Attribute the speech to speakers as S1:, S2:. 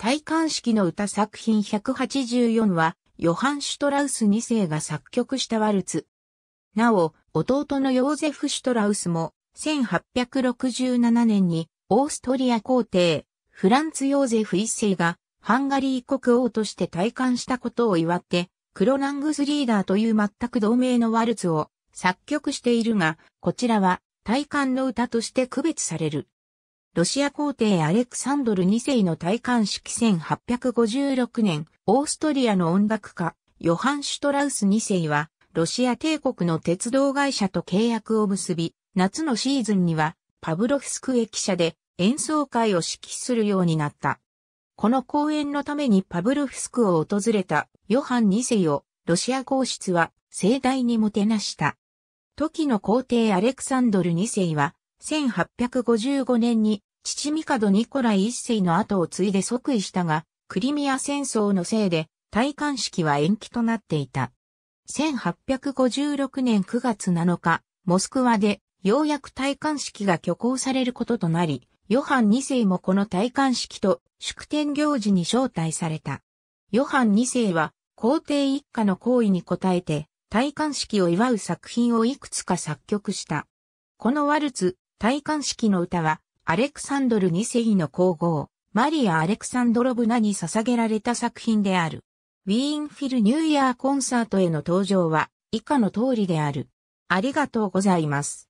S1: 戴冠式の歌作品184は、ヨハン・シュトラウス2世が作曲したワルツ。なお、弟のヨーゼフ・シュトラウスも、1867年に、オーストリア皇帝、フランツ・ヨーゼフ1世が、ハンガリー国王として戴冠したことを祝って、クロラングスリーダーという全く同名のワルツを作曲しているが、こちらは、戴冠の歌として区別される。ロシア皇帝アレクサンドル2世の戴冠式1856年、オーストリアの音楽家、ヨハン・シュトラウス2世は、ロシア帝国の鉄道会社と契約を結び、夏のシーズンには、パブロフスク駅舎で演奏会を指揮するようになった。この公演のためにパブロフスクを訪れたヨハン2世をロシア皇室は盛大にもてなした。時の皇帝アレクサンドル2世は1855年に父帝ニコライ一世の後を継いで即位したが、クリミア戦争のせいで、戴冠式は延期となっていた。1856年9月7日、モスクワで、ようやく戴冠式が挙行されることとなり、ヨハン二世もこの戴冠式と祝典行事に招待された。ヨハン二世は、皇帝一家の行為に応えて、戴冠式を祝う作品をいくつか作曲した。このワルツ、戴冠式の歌は、アレクサンドル2世の皇后、マリア・アレクサンドロブナに捧げられた作品である。ウィーンフィルニューイヤーコンサートへの登場は、以下の通りである。ありがとうございます。